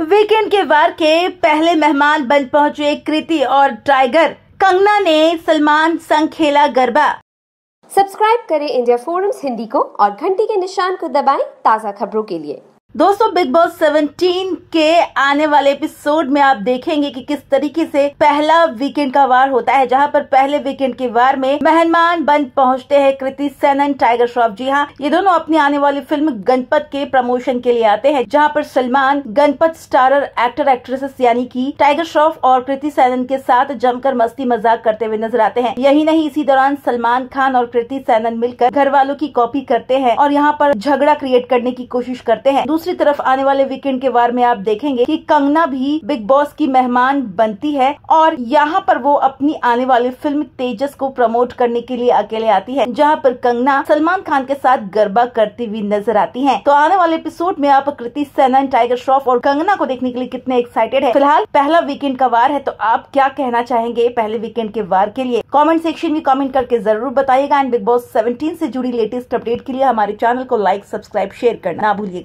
weekend के वार के पहले मेहमान बन पहुंचे कृति और टाइगर कंगना ने सलमान संग खेला गरबा सब्सक्राइब करें इंडिया फोरम्स हिंदी को और घंटी के निशान को दबाएं ताज़ा खबरों के लिए दोस्तों बिग बॉस 17 के आने वाले एपिसोड में आप देखेंगे कि किस तरीके से पहला वीकेंड का वार होता है जहां पर पहले वीकेंड के वार में मेहमान बन पहुंचते हैं कृति सेनन टाइगर श्रॉफ जी हाँ ये दोनों अपनी आने वाली फिल्म गणपत के प्रमोशन के लिए आते हैं जहां पर Salman Ganpat starrer actor actresses यानी की टाइगर श्रॉफ और कृति सेनन के साथ जमकर मस्ती मजाक करते हुए नजर आते हैं यही नहीं इसी दौरान सलमान खान और कृति सेनन मिलकर घर वालों की कॉपी करते हैं और यहाँ पर झगड़ा क्रिएट करने की कोशिश करते हैं दूसरी दूसरी तरफ आने वाले वीकेंड के वार में आप देखेंगे कि कंगना भी बिग बॉस की मेहमान बनती है और यहाँ पर वो अपनी आने वाली फिल्म तेजस को प्रमोट करने के लिए अकेले आती है जहाँ पर कंगना सलमान खान के साथ गरबा करती हुई नजर आती है तो आने वाले एपिसोड में आप कृति सेना टाइगर श्रॉफ और कंगना को देखने के लिए कितने एक्साइटेड है फिलहाल पहला वीकेंड का वार है तो आप क्या कहना चाहेंगे पहले वीकेंड के वार के लिए कॉमेंट सेक्शन में कॉमेंट करके जरूर बताइएगा एंड बिग बॉस सेवेंटीन से जुड़ी लेटेस्ट अपडेट के लिए हमारे चैनल को लाइक सब्सक्राइब शेयर करना ना भूलिएगा